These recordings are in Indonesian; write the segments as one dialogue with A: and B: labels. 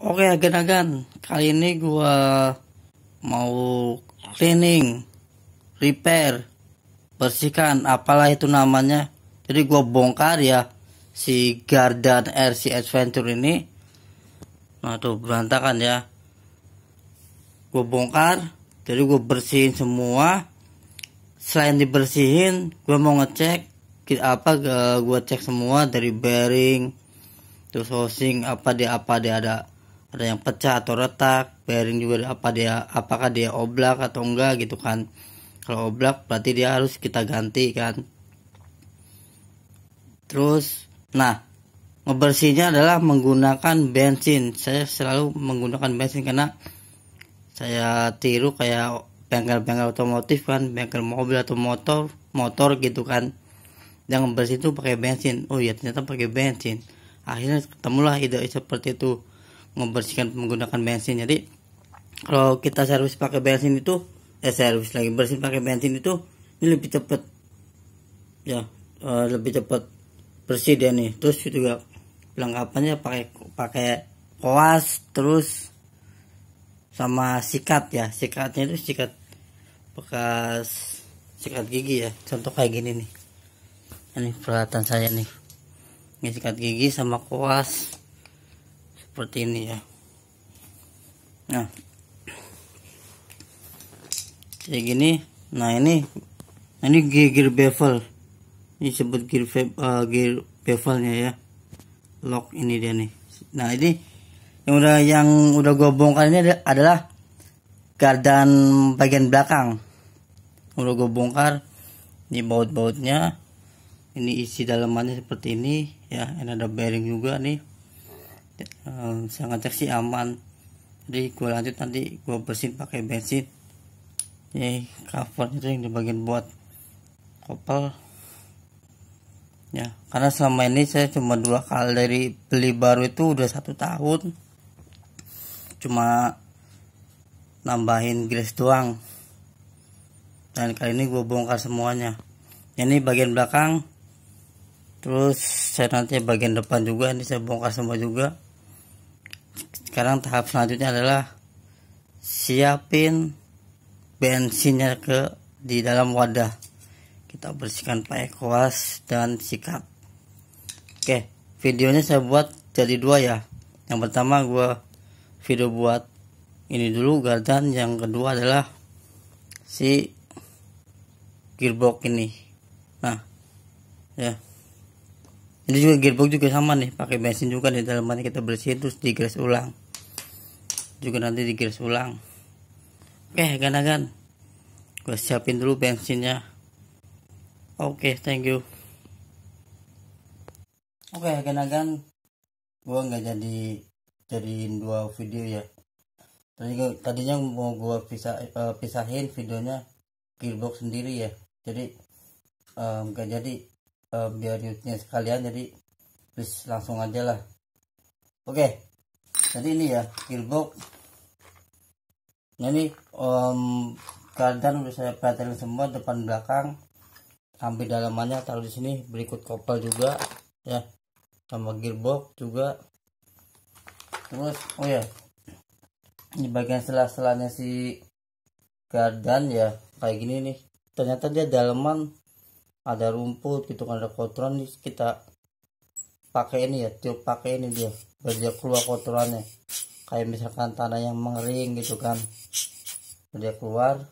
A: Oke agen agan kali ini gue mau cleaning, repair, bersihkan, apalah itu namanya. Jadi gue bongkar ya si garden RC Adventure ini. Nah tuh berantakan ya. Gue bongkar, jadi gue bersihin semua. Selain dibersihin, gue mau ngecek apa eh, gue cek semua dari bearing terus housing apa di apa dia ada ada yang pecah atau retak bearing juga apa dia apakah dia oblak atau enggak gitu kan kalau oblak berarti dia harus kita ganti kan terus nah ngebersihnya adalah menggunakan bensin saya selalu menggunakan bensin karena saya tiru kayak bengkel-bengkel otomotif kan bengkel mobil atau motor motor gitu kan yang ngebersih itu pakai bensin oh iya ternyata pakai bensin akhirnya ketemulah ide seperti itu membersihkan menggunakan bensin jadi kalau kita servis pakai bensin itu eh servis lagi bersih pakai bensin itu ini lebih cepat ya e, lebih cepat bersih dia nih terus juga perlengkapannya pakai pakai koas terus sama sikat ya sikatnya itu sikat bekas sikat gigi ya contoh kayak gini nih ini peralatan saya nih ini sikat gigi sama koas seperti ini ya nah kayak gini nah ini ini gear, gear bevel ini sebut gear, uh, gear bevelnya ya lock ini dia nih nah ini yang udah yang udah gue bongkar ini adalah gardan bagian belakang udah gue bongkar ini baut-bautnya ini isi dalamannya seperti ini ya ini ada bearing juga nih Gitu. Eh, sangat seksi aman jadi gue lanjut nanti gue bersihin pakai bensin ini cover itu yang di bagian buat kopel ya karena selama ini saya cuma dua kali dari beli baru itu udah satu tahun cuma nambahin grease doang dan kali ini gue bongkar semuanya ini bagian belakang terus saya nanti bagian depan juga ini saya bongkar semua juga sekarang tahap selanjutnya adalah siapin bensinnya ke di dalam wadah kita bersihkan pakai kuas dan sikat oke videonya saya buat jadi dua ya yang pertama gue video buat ini dulu gardan yang kedua adalah si gearbox ini nah ya ini juga gearbox juga sama nih pakai bensin juga di dalamnya kita bersihin terus digres ulang juga nanti digiris ulang oke gan, gue siapin dulu bensinnya oke thank you oke gan, gue nggak jadi jadiin dua video ya tadi tadinya mau gue pisah uh, pisahin videonya gearbox sendiri ya jadi nggak um, jadi um, biar YouTube sekalian jadi please langsung aja lah oke okay jadi ini ya gearbox, nah ini um, kardan udah saya perhatiin semua depan belakang sampai dalamannya taruh di sini berikut kopel juga ya sama gearbox juga terus oh ya di bagian sela-selanya si kardan ya kayak gini nih ternyata dia dalaman ada rumput gitu kan ada kotoran nih kita pakai ini ya tiup pakai ini dia biar dia keluar kotorannya kayak misalkan tanah yang mengering gitu kan dia keluar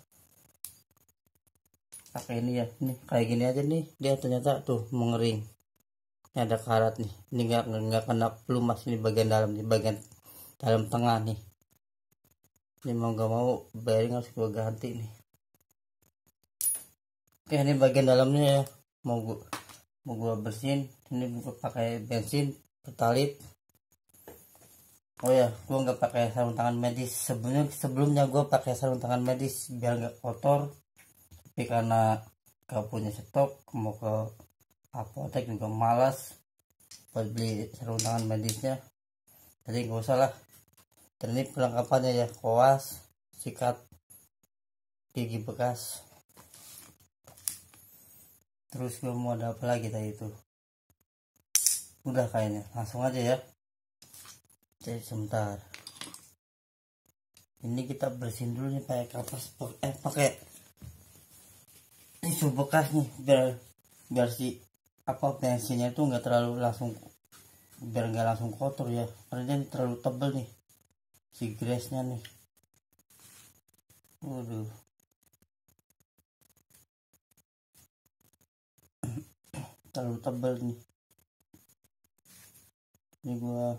A: pakai ini ya nih kayak gini aja nih dia ternyata tuh mengering ini ada karat nih ini nggak nggak kena pelumas ini bagian dalam di bagian dalam tengah nih ini mau nggak mau bearing harus gue ganti nih oke ini bagian dalamnya ya mau gue mau gue bersihin ini gue pakai bensin petalit oh ya gue nggak pakai sarung tangan medis sebelumnya sebelumnya gue pakai sarung tangan medis biar nggak kotor tapi karena gak punya stok mau ke apotek juga malas buat beli sarung tangan medisnya jadi gak usah lah dan ini perlengkapannya ya koas sikat gigi bekas terus gue mau ada apa lagi tadi itu udah kayaknya langsung aja ya sebentar ini kita bersihin dulu nih pakai kapas eh pakai tisu bekas nih biar biar si apa bensinnya itu nggak terlalu langsung biar nggak langsung kotor ya karena dia terlalu tebel nih si grease nya nih waduh terlalu tebel nih ini gua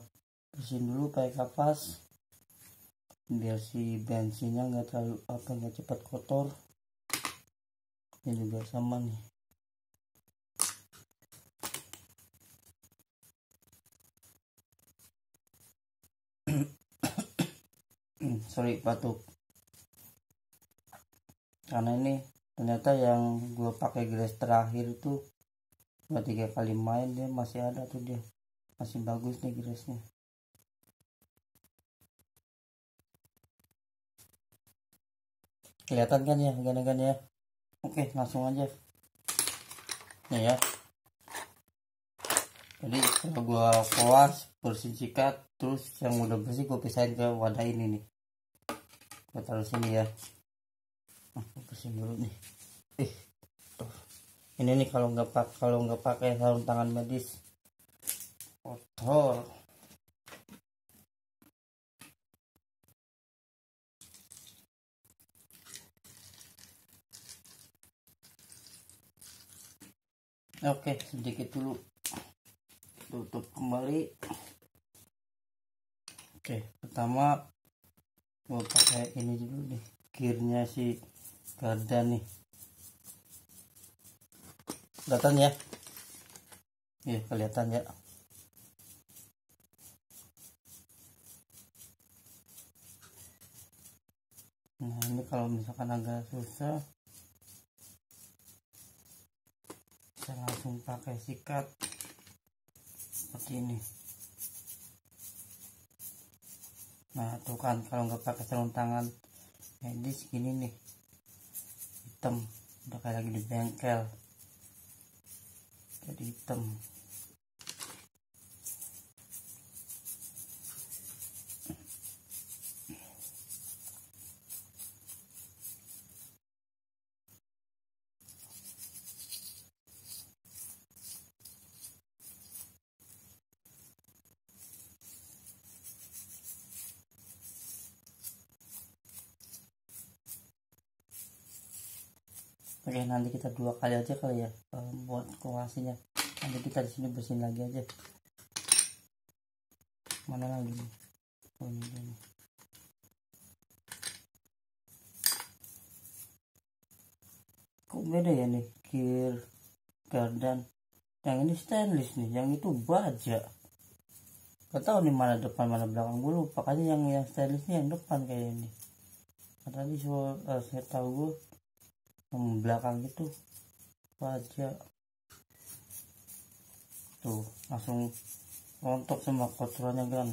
A: bersihin dulu pakai kapas biar si bensinnya nggak terlalu apa nggak cepat kotor ini juga sama nih sorry batuk karena ini ternyata yang gue pakai grease terakhir itu udah tiga kali main dia masih ada tuh dia masih bagus nih gelasnya
B: kelihatan kan ya
A: gana gana ya oke langsung aja nih ya jadi kalau gua kuas bersih sikat terus yang udah bersih gua pisahin ke wadah ini nih gua taruh sini ya nah, bersihin dulu nih eh ini nih kalau nggak pak kalau nggak pakai sarung tangan medis kotor oke sedikit dulu tutup kembali oke pertama mau pakai ini dulu nih gearnya si gardan nih kelihatan ya ya kelihatan ya nah ini kalau misalkan agak susah saya langsung pakai sikat seperti ini nah tuh kan kalau nggak pakai sarung tangan jadi segini nih hitam udah kayak lagi di bengkel jadi hitam oke nanti kita dua kali aja kali ya eh, buat kuasinya nanti kita di sini bersihin lagi aja mana lagi nih oh ini, ini. kok beda ya nih gear gardan yang ini stainless nih yang itu baja gak tau nih mana depan mana belakang gue lupa kayaknya yang yang stainless nih yang depan kayak ini tadi soal uh, saya tahu gue belakang itu pajak tuh langsung rontok semua kotorannya kan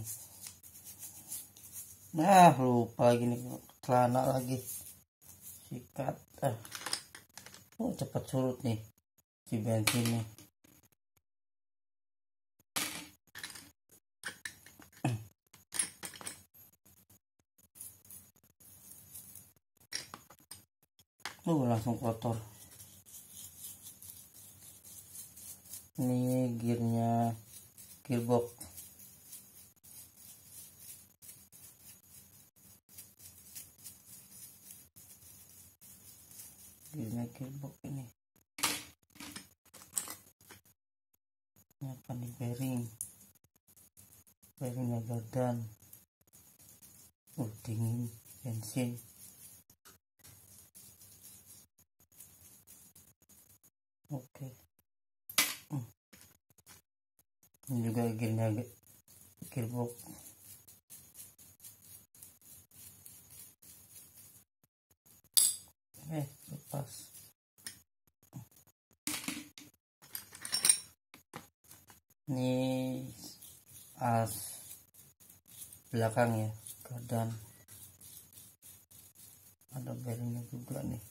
A: nah lupa gini celana lagi sikat ah oh, cepet surut nih si bensin nih uh, langsung kotor. Ini gearnya gearbox. Gearnya gearbox ini. Ini apa nih bearing? Bearingnya badan, Oh, dingin bensin. oke okay. Hmm. ini juga gilnya gilbok. eh lepas ini as belakang ya keadaan ada bearingnya juga nih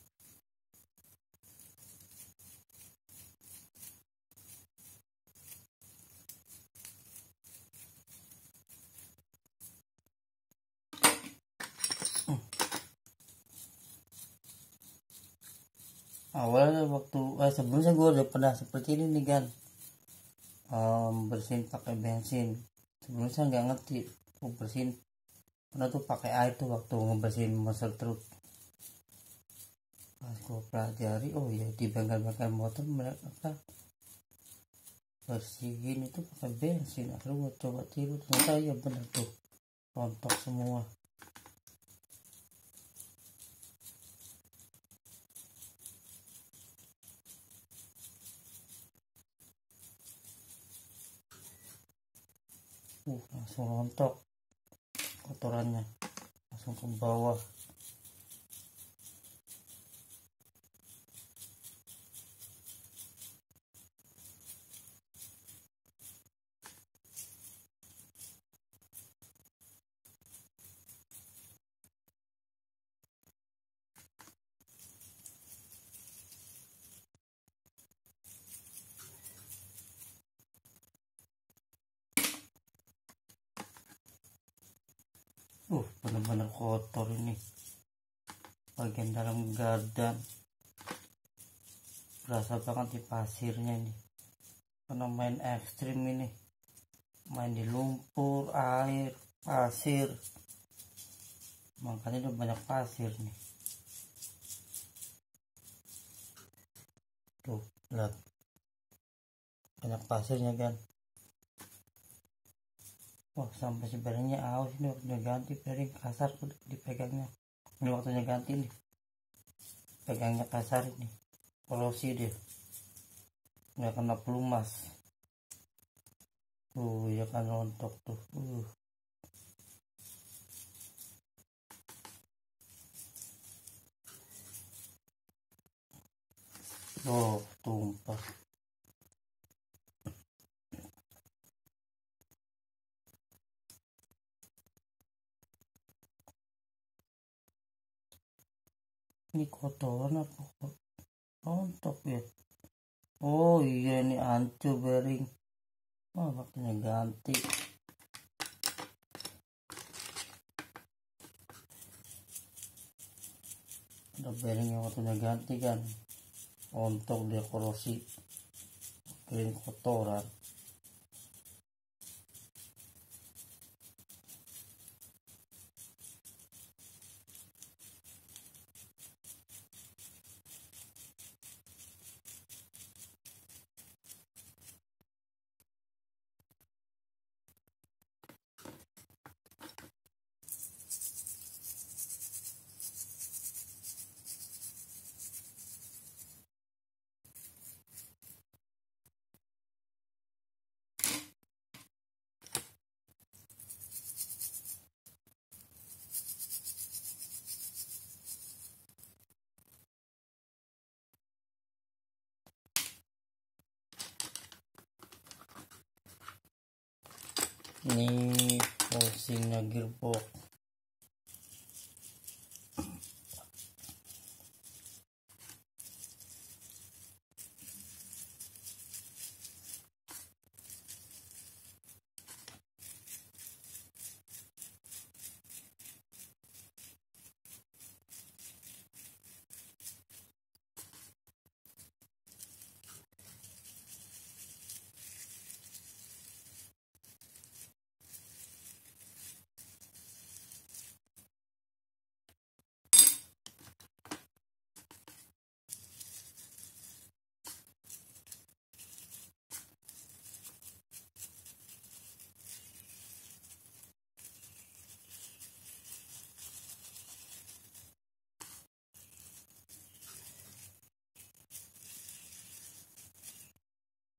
A: awalnya waktu eh, sebelumnya gue udah pernah seperti ini nih kan um, bersihin pakai bensin sebelumnya saya nggak ngerti gue bersihin pernah tuh pakai air tuh waktu ngebersihin muscle truk pas gue pelajari oh ya di bengkel-bengkel motor mereka bersihin itu pakai bensin akhirnya gue coba tiru ternyata ya benar tuh rontok semua uh, langsung rontok kotorannya langsung ke bawah garda berasa banget di pasirnya ini karena main ekstrim ini main di lumpur air pasir makanya udah banyak pasir nih tuh lihat banyak pasirnya kan wah sampai sebenarnya aus ini waktunya ganti piring kasar dipegangnya ini waktunya ganti nih pegangnya kasar ini polosi dia, nggak kena pelumas tuh ya kan rontok tuh uh.
B: Oh, tumpah. ini kotoran
A: apa rontok ya oh iya ini hancur bearing oh makanya ganti ada bearing yang waktunya ganti kan rontok dia korosi bearing kotoran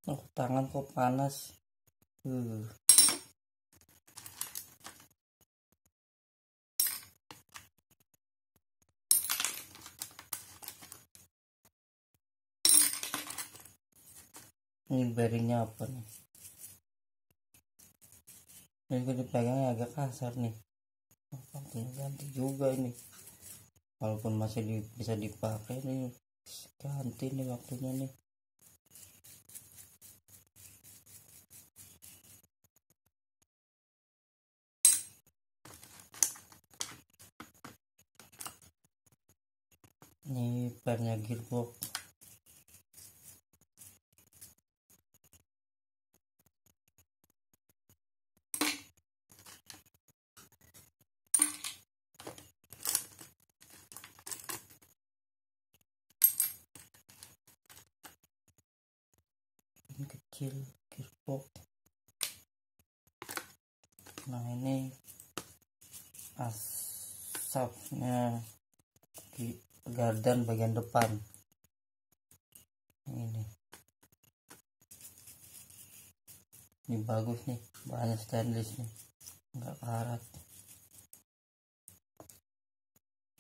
A: Oh, tangan kok panas. Uh. Ini bearingnya apa nih? ini gue dipegangnya agak kasar nih. Oh, ganti juga ini. Walaupun masih di, bisa dipakai nih, ganti nih waktunya nih. spare-nya gearbox dan bagian depan ini ini bagus nih bahannya stainless nih enggak karat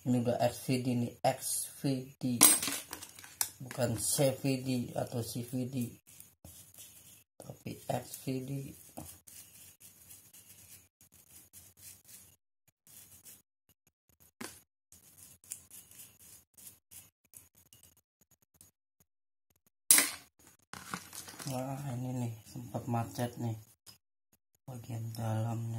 A: ini udah XVD ini XVD bukan CVD atau CVD tapi XVD wah ini nih sempat macet nih bagian dalamnya.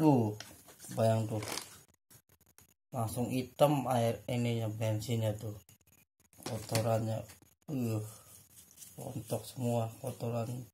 A: tuh bayang tuh langsung hitam air ini ininya bensinnya tuh kotorannya uh untuk semua kotoran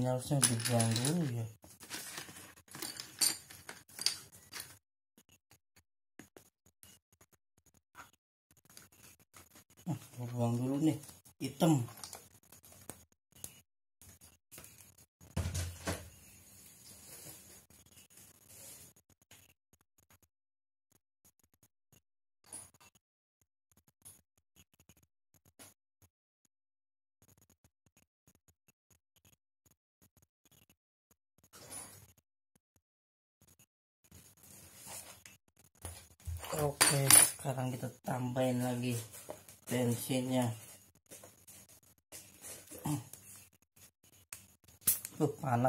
B: ini harusnya dibuang dulu ya
A: nah, buang dulu nih hitam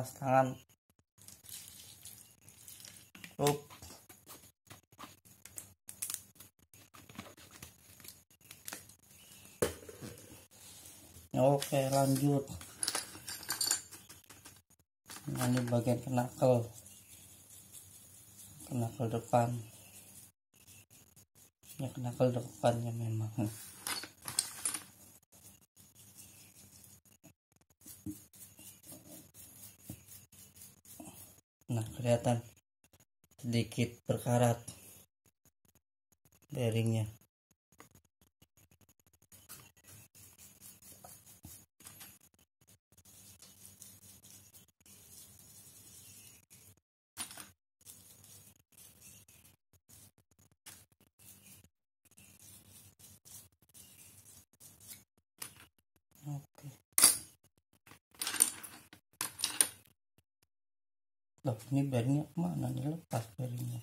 A: panas tangan up oke lanjut nah, ini bagian kenakel kenakel depan ya kenakel depannya memang nah kelihatan sedikit berkarat bearingnya ini beringnya kemana nih lepas beringnya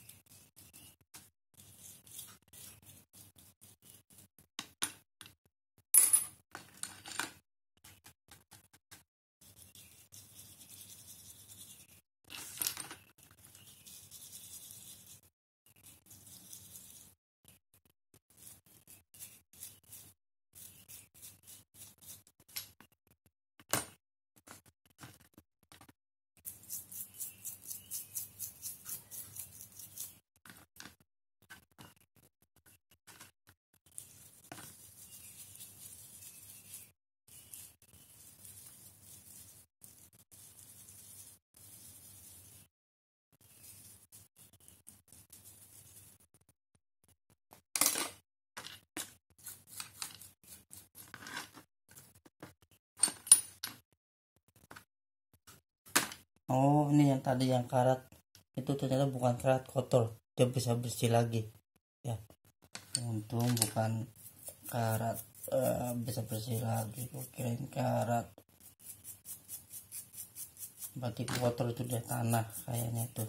A: oh ini yang tadi yang karat itu ternyata bukan karat kotor dia bisa bersih lagi ya untung bukan karat uh, bisa bersih lagi kira kirain karat berarti kotor itu dia tanah kayaknya tuh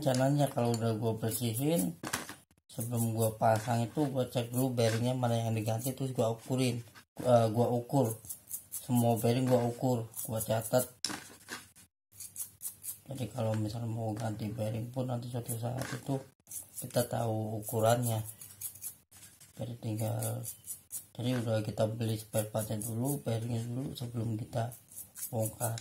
A: rencananya kalau udah gue bersihin sebelum gue pasang itu gue cek dulu bearingnya mana yang diganti terus gue ukurin uh, eh, gue ukur semua bearing gue ukur gue catat jadi kalau misal mau ganti bearing pun nanti suatu saat itu kita tahu ukurannya jadi tinggal jadi udah kita beli spare partnya dulu bearingnya dulu sebelum kita bongkar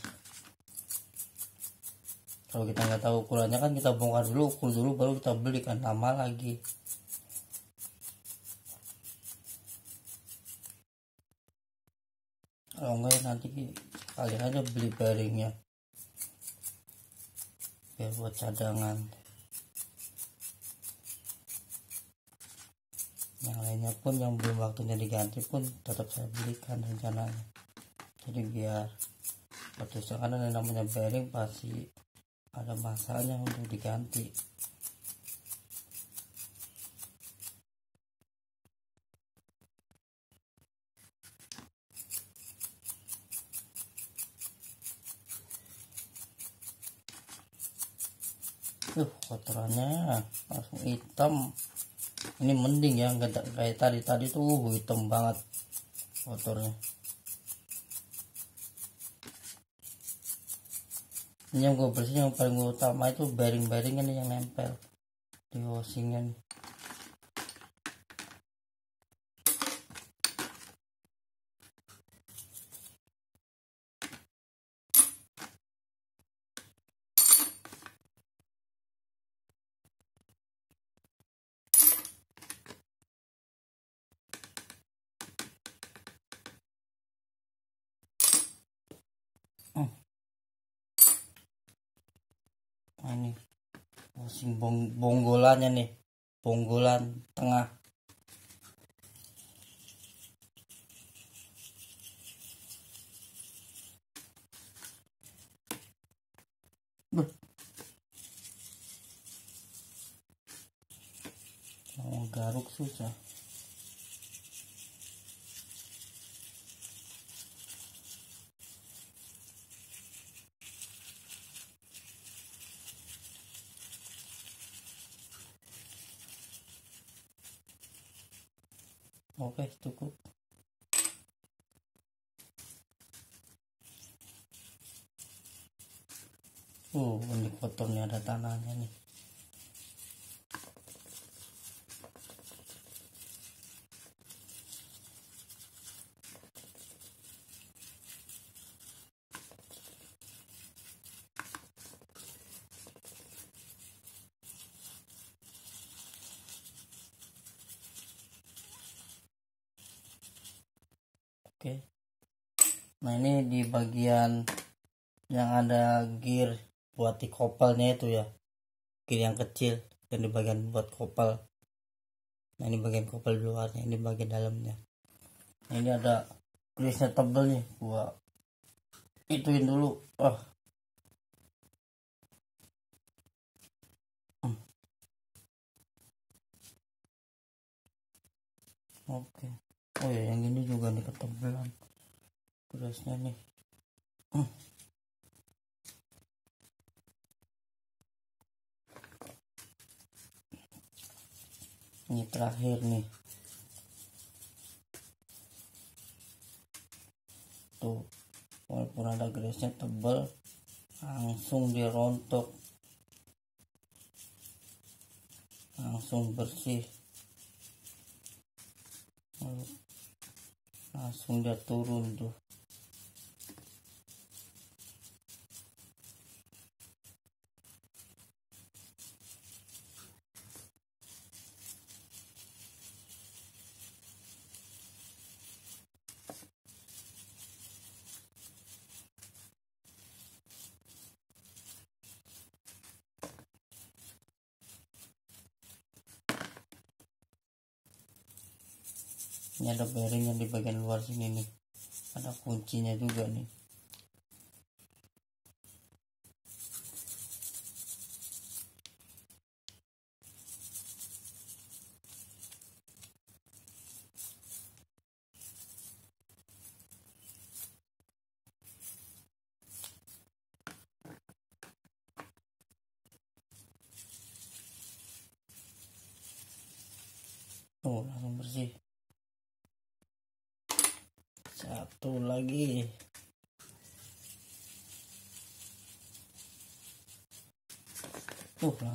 A: kalau kita nggak tahu ukurannya kan kita bongkar dulu ukur dulu baru kita belikan kan lama lagi kalau enggak nanti kalian aja beli bearingnya biar buat cadangan yang lainnya pun yang belum waktunya diganti pun tetap saya belikan rencananya jadi biar Terus sekarang yang namanya bearing pasti ada masanya untuk diganti tuh kotorannya langsung hitam ini mending ya kayak tadi tadi tuh hitam banget kotornya ini yang gue bersihin yang paling gue utama itu bearing-bearing ini yang nempel di washingan Nah, ini nih oh, musim bong bonggolannya nih bonggolan tengah mau oh, garuk susah oke cukup Oh ini kotornya ada tanahnya nih oke nah ini di bagian yang ada gear buat di kopelnya itu ya gear yang kecil dan di bagian buat kopel nah ini bagian kopel luarnya ini bagian dalamnya nah, ini ada grease tebel nih gua ituin
B: dulu ah hmm. Oke. Okay oh ya yang ini juga nih ketebelan berasnya nih hmm.
A: ini terakhir nih tuh walaupun ada gresnya tebal langsung dirontok langsung bersih langsung dia turun tuh ini ada bearing yang di bagian luar sini nih ada kuncinya juga nih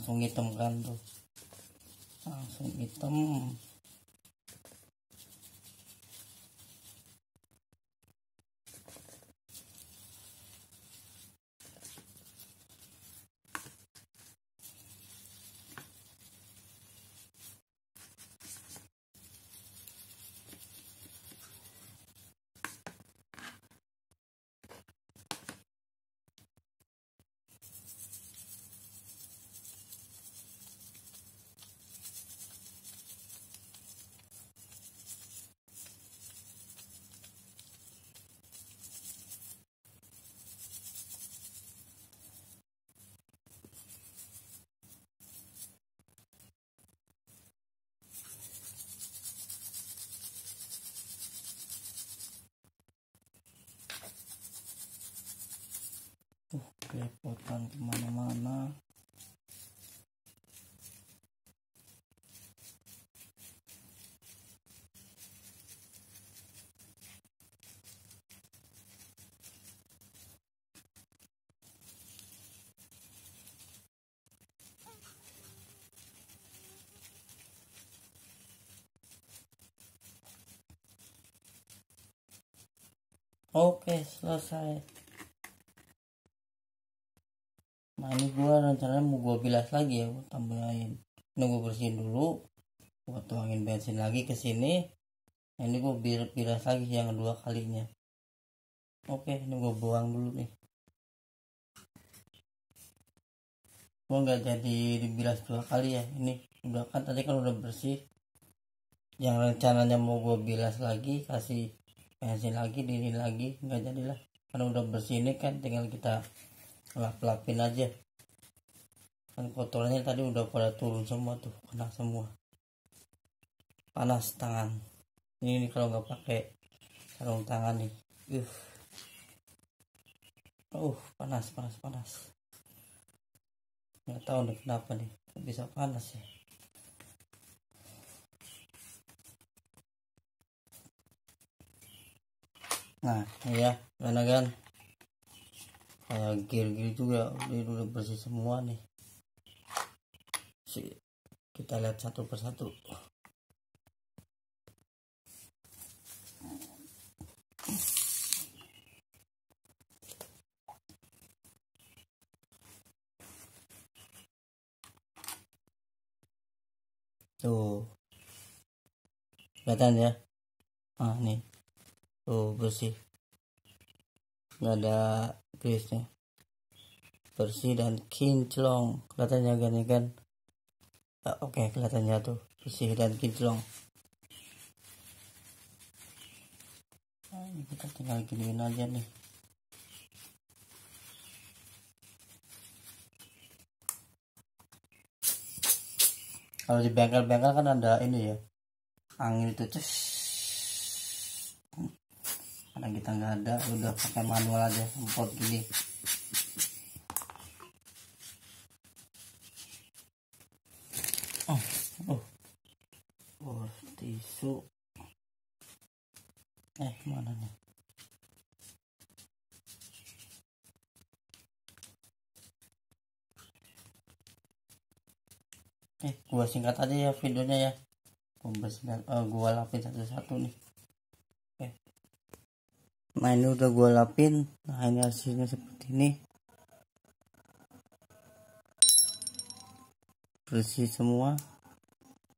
A: kung ito kerepotan kemana-mana Oke, okay, selesai. ini gue rencananya mau gue bilas lagi ya gue tambahin nunggu bersihin dulu gue tuangin bensin lagi ke sini ini gue bilas lagi yang kedua kalinya oke ini gue buang dulu nih gue nggak jadi dibilas dua kali ya ini udah kan tadi kan udah bersih yang rencananya mau gue bilas lagi kasih bensin lagi diri lagi nggak jadilah karena udah bersih ini kan tinggal kita lap-lapin aja kan kotorannya tadi udah pada turun semua tuh kena semua panas tangan ini, ini kalau nggak pakai sarung tangan nih uh uh panas panas panas nggak tahu nih kenapa nih bisa panas ya nah ya mana kan kayak gear-gear juga udah, udah bersih semua nih kita lihat satu persatu
B: tuh kelihatan ya
A: ah nih tuh bersih nggak ada krisnya bersih dan kinclong kelihatannya kan ya kan oke okay, kelihatannya tuh bersih dan kinclong nah, ini kita tinggal giniin aja nih kalau di bengkel-bengkel kan ada ini ya angin itu cus karena kita nggak ada udah pakai manual aja import gini singkat aja ya videonya ya gue uh, eh, gua lapin satu-satu nih Oke. nah ini udah gua lapin nah ini hasilnya seperti ini bersih semua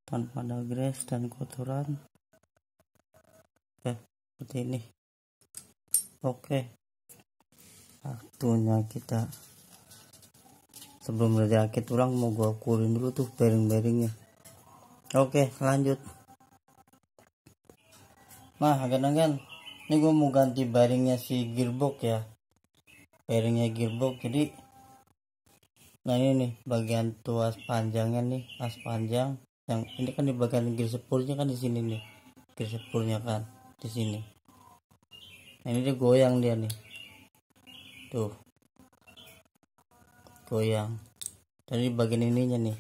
A: tanpa ada grease dan kotoran Oke, seperti ini oke waktunya kita sebelum dirakit ulang mau gua kurin dulu tuh bearing-bearingnya oke lanjut nah agan-agan ini gua mau ganti bearingnya si gearbox ya bearingnya gearbox jadi nah ini nih bagian tuas panjangnya nih as panjang yang ini kan di bagian gear sepurnya kan di sini nih gear sepurnya kan di sini nah ini dia goyang dia nih tuh goyang dari bagian ininya nih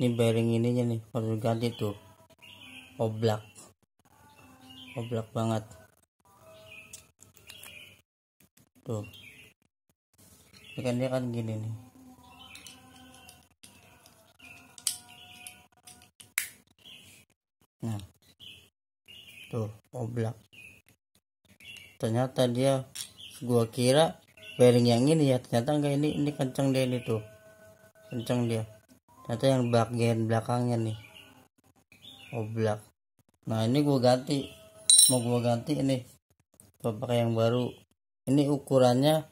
A: ini bearing ininya nih perlu ganti tuh oblak oblak banget tuh ini kan dia kan gini nih nah tuh oblak ternyata dia gua kira bearing yang ini ya ternyata enggak ini ini kencang dia ini tuh kencang dia ternyata yang bagian belakangnya nih oblak nah ini gue ganti mau gue ganti ini gua pakai yang baru ini ukurannya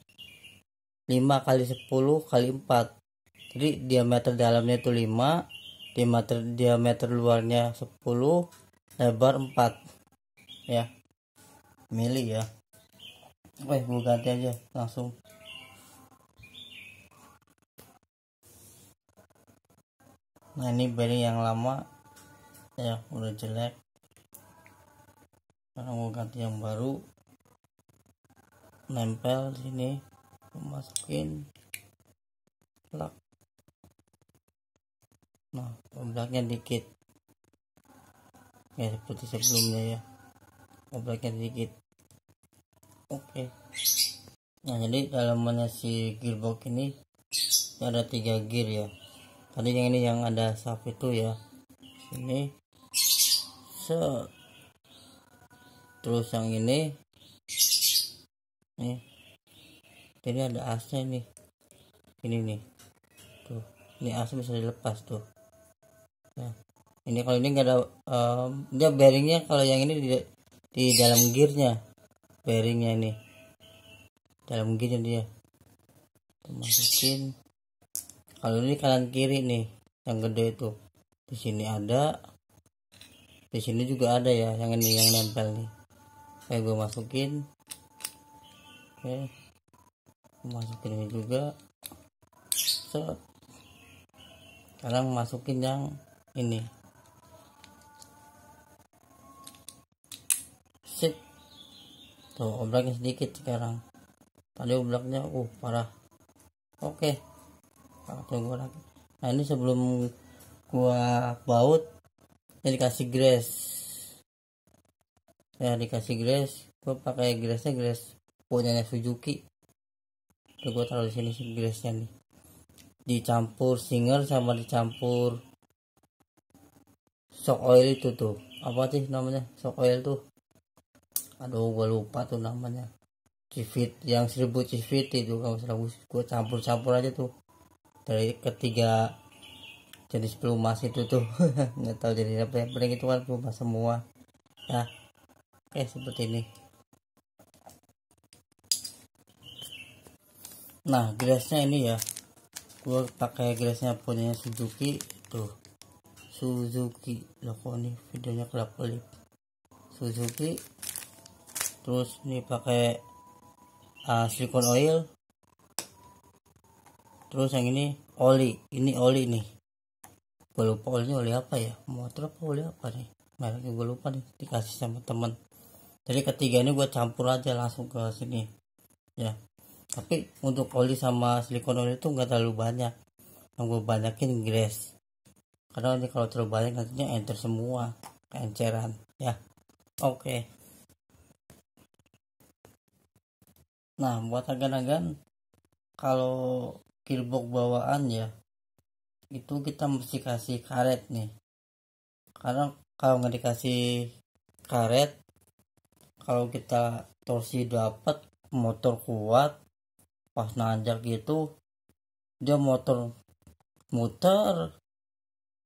A: 5 kali 10 kali 4 jadi diameter dalamnya itu 5 diameter diameter luarnya 10 lebar 4 ya mili ya eh gue ganti aja langsung nah ini bearing yang lama ya udah jelek karena mau ganti yang baru nempel sini masukin plak nah oblaknya dikit ya seperti sebelumnya ya oblaknya dikit oke okay. nah jadi dalamnya si gearbox ini ada tiga gear ya tadi yang ini yang ada shaft itu ya ini se terus yang ini nih jadi ada asnya nih ini nih tuh ini asnya bisa dilepas tuh nah ini kalau ini enggak ada um, dia bearingnya kalau yang ini di, di dalam gearnya bearingnya ini dalam gini dia ya. masukin kalau ini kanan kiri nih yang gede itu di sini ada di sini juga ada ya yang ini yang nempel nih saya gue masukin oke masukin ini juga Set. sekarang masukin yang ini tuh obraknya sedikit sekarang tadi obraknya uh parah oke okay. Nah, tunggu lagi nah ini sebelum gua baut ini dikasih grass ya dikasih grass gua pakai grassnya grass punya Suzuki tuh gua taruh di sini grassnya nih dicampur singer sama dicampur shock oil itu tuh apa sih namanya shock oil tuh aduh gue lupa tuh namanya civit yang seribu civit itu kalau misalnya gue campur-campur aja tuh dari ketiga jenis pelumas itu tuh nggak tahu jadi apa yang paling itu kan pelumas semua ya nah, kayak eh, seperti ini nah grassnya ini ya gue pakai grassnya punya Suzuki tuh Suzuki loh kok nih videonya kelap kelip Suzuki terus ini pakai uh, silikon oil terus yang ini oli ini oli nih gue lupa oli oli apa ya motor apa oli apa nih mereknya gue lupa nih dikasih sama temen jadi ketiga ini gue campur aja langsung ke sini ya tapi untuk oli sama silikon oil itu nggak terlalu banyak yang gue banyakin grease karena ini kalau terlalu banyak nantinya enter semua enceran ya oke okay. Nah, buat agan-agan kalau gearbox bawaan ya itu kita mesti kasih karet nih. Karena kalau nggak dikasih karet kalau kita torsi dapat motor kuat pas nanjak gitu dia motor muter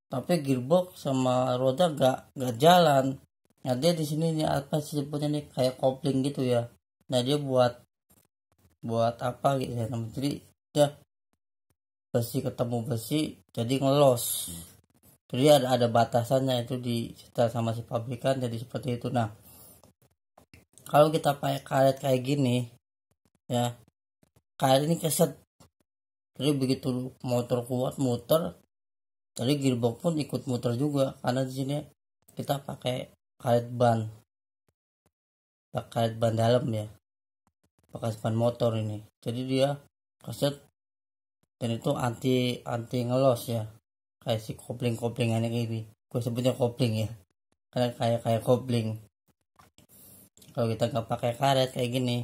A: tapi gearbox sama roda gak gak jalan nah dia di sini nih apa sih sebutnya nih kayak kopling gitu ya nah dia buat buat apa gitu ya teman jadi ya besi ketemu besi jadi ngelos jadi ada ada batasannya itu di kita sama si pabrikan jadi seperti itu nah kalau kita pakai karet kayak gini ya karet ini keset jadi begitu motor kuat muter jadi gearbox pun ikut muter juga karena di sini kita pakai karet ban karet ban dalam ya pakai ban motor ini jadi dia kaset dan itu anti anti ngelos ya kayak si kopling kopling aneh ini gue sebutnya kopling ya karena kayak kayak kopling kalau kita nggak pakai karet kayak gini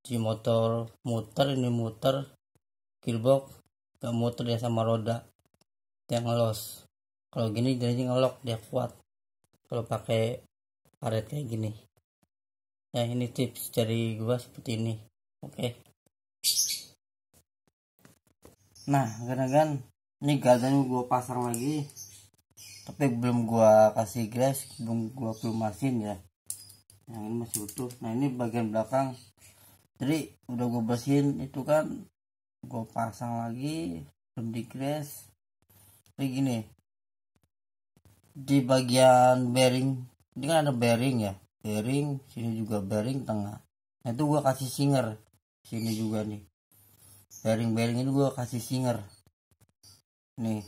A: si motor muter ini muter gearbox nggak muter ya sama roda dia ngelos kalau gini jadi ngelok dia kuat kalau pakai karet kayak gini ya ini tips dari gua seperti ini. Oke. Okay. Nah kadang kan ini gardan gua pasang lagi, tapi belum gua kasih gas, belum gua masin ya. Yang ini masih utuh. Nah ini bagian belakang. Jadi udah gua bersihin itu kan, gua pasang lagi, belum di Kayak Begini. Di bagian bearing, ini kan ada bearing ya bearing sini juga bearing tengah nah itu gue kasih singer sini juga nih bearing bearing ini gue kasih singer nih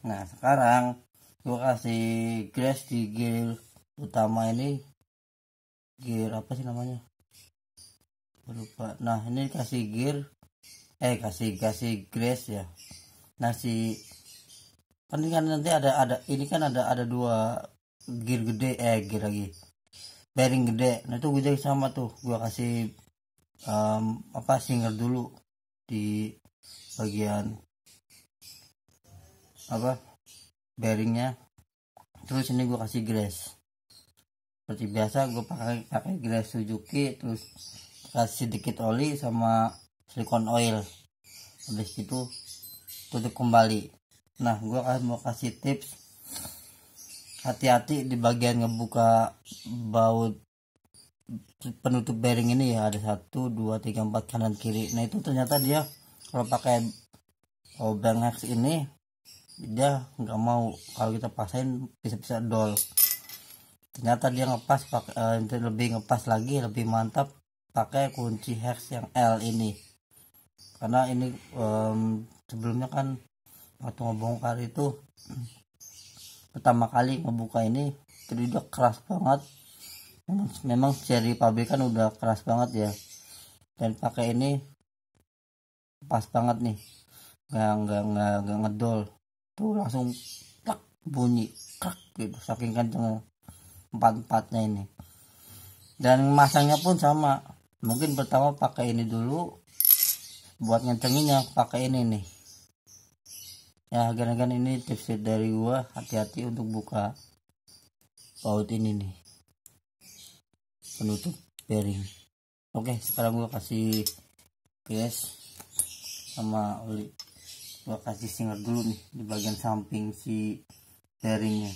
A: nah sekarang gue kasih grass di gear utama ini gear apa sih namanya lupa nah ini kasih gear eh kasih kasih grass ya nah si kan ini kan nanti ada ada ini kan ada ada dua gear gede eh gear lagi bearing gede nah itu gue jadi sama tuh gue kasih um, apa singer dulu di bagian apa bearingnya terus ini gue kasih grass seperti biasa gue pakai pakai grass Suzuki terus kasih sedikit oli sama silicon oil habis itu tutup kembali nah gue akan mau kasih tips hati-hati di bagian ngebuka baut penutup bearing ini ya ada satu dua tiga empat kanan kiri nah itu ternyata dia kalau pakai obeng hex ini dia nggak mau kalau kita pasain bisa-bisa dol ternyata dia ngepas pakai uh, lebih ngepas lagi lebih mantap pakai kunci hex yang L ini karena ini um, sebelumnya kan waktu ngebongkar itu pertama kali ngebuka ini itu udah keras banget memang, memang seri pabrikan udah keras banget ya dan pakai ini pas banget nih nggak nggak nggak, nggak ngedol tuh langsung tak bunyi krak gitu saking kenceng empat empatnya ini dan masangnya pun sama mungkin pertama pakai ini dulu buat ngencenginnya pakai ini nih ya kan ini tips dari gua hati-hati untuk buka baut ini nih penutup bearing oke sekarang gua kasih gas sama oli gua kasih singer dulu nih di bagian samping si bearingnya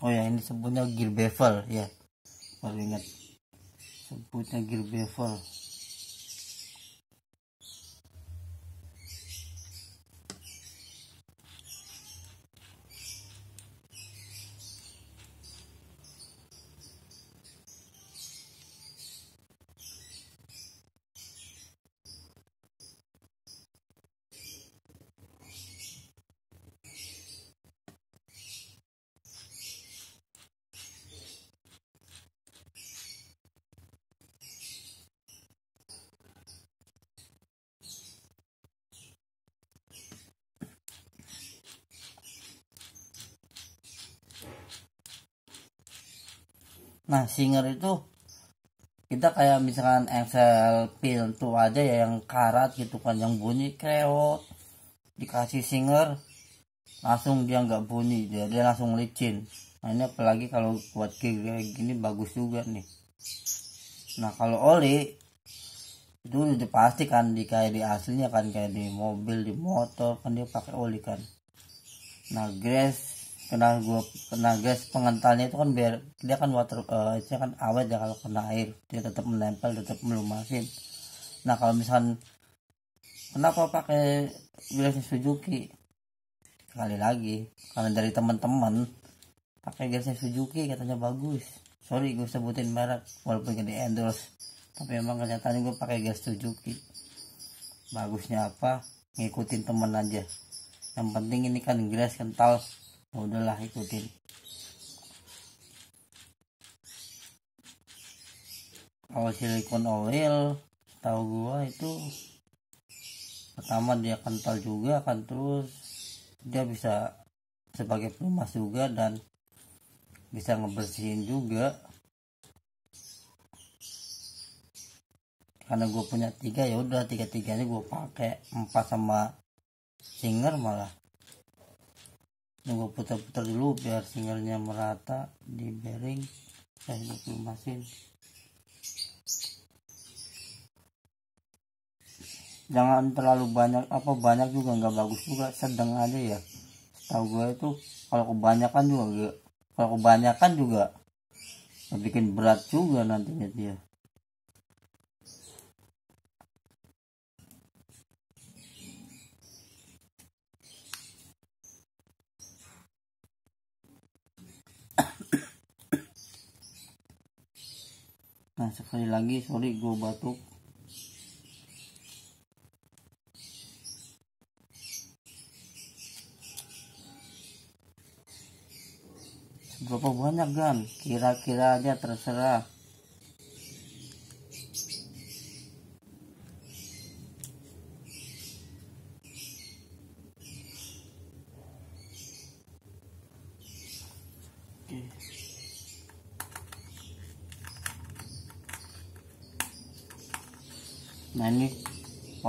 A: oh ya ini sebutnya gear bevel ya baru ingat sebutnya Gil Bevel singer itu kita kayak misalkan Excel pil tuh aja ya yang karat gitu kan yang bunyi kreo dikasih singer langsung dia nggak bunyi dia, dia langsung licin nah ini apalagi kalau buat kayak gini bagus juga nih nah kalau oli itu udah pasti kan di kayak di aslinya kan kayak di mobil di motor kan dia pakai oli kan nah grace kena gua kena gas pengentalnya itu kan biar dia kan water uh, eh, itu kan awet ya kalau kena air dia tetap menempel tetap melumasin nah kalau misalkan kenapa pakai gas Suzuki sekali lagi karena dari teman-teman pakai gas Suzuki katanya bagus sorry gue sebutin merek walaupun gak endorse tapi emang kenyataannya gue pakai gas Suzuki bagusnya apa ngikutin temen aja yang penting ini kan gas kental Oh, udahlah ikutin kalau silikon oil tahu gua itu pertama dia kental juga akan terus dia bisa sebagai pelumas juga dan bisa ngebersihin juga karena gue punya tiga ya udah tiga tiganya gue pakai empat sama singer malah gue putar-putar dulu biar sinyalnya merata di bearing saya masukin mesin jangan terlalu banyak apa banyak juga nggak bagus juga sedang aja ya tahu gue itu kalau kebanyakan juga kalau kebanyakan juga bikin berat juga nantinya dia Nah sekali lagi sorry gue batuk Berapa banyak gan Kira-kira aja terserah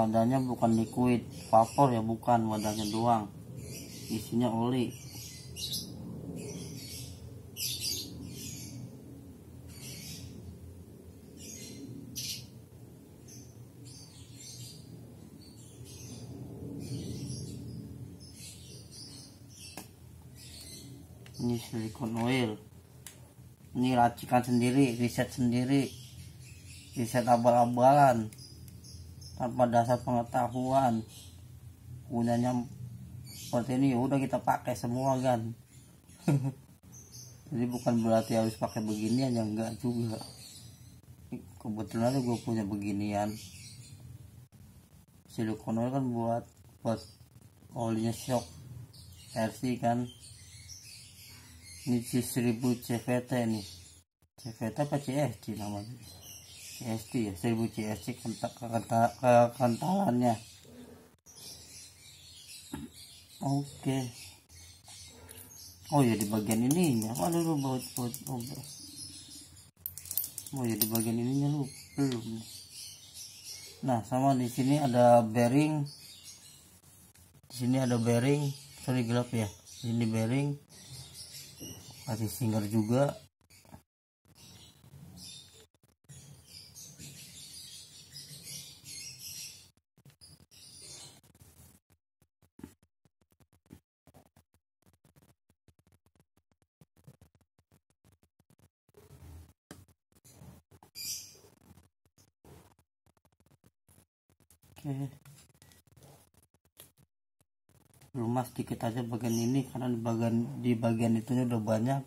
A: wadahnya bukan liquid vapor ya bukan wadahnya doang isinya oli ini silikon oil ini racikan sendiri riset sendiri riset abal-abalan tanpa dasar pengetahuan gunanya seperti ini ya udah kita pakai semua kan jadi bukan berarti harus pakai beginian yang enggak juga kebetulan gue punya beginian silikon kan buat buat olinya shock RC kan ini C1000 CVT nih CVT apa CFC namanya CST ya 1000 CST kental, kental, kentalannya oke oh ya di bagian ininya mana lu baut baut oh ya di bagian ininya lu belum nah sama di sini ada bearing di sini ada bearing sorry gelap ya ini bearing masih singer juga sedikit aja bagian ini karena di bagian di bagian itunya udah banyak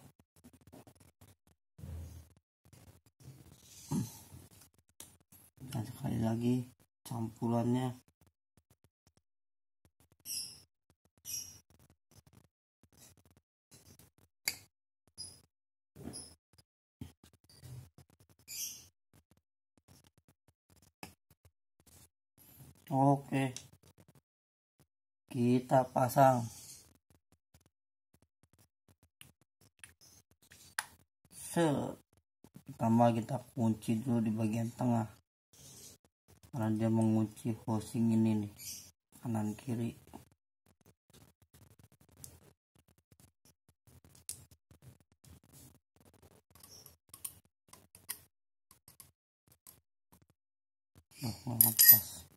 A: dan nah, sekali lagi campurannya
B: Oke. Okay kita pasang
A: terutama pertama kita kunci dulu di bagian tengah karena dia mengunci housing ini nih kanan kiri
B: Nah, lepas.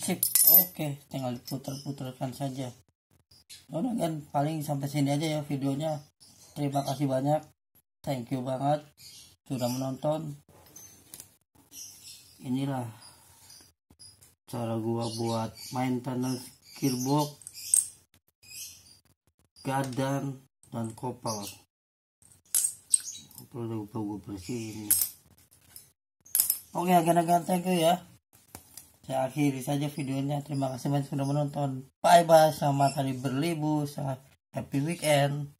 A: sip oke tinggal putar-putarkan saja udah kan paling sampai sini aja ya videonya terima kasih banyak thank you banget sudah menonton inilah cara gua buat maintenance gearbox gadan dan kopal perlu gua bersihin oke okay, agak thank you ya saya akhiri saja videonya terima kasih banyak sudah menonton bye bye selamat hari berlibur selamat happy weekend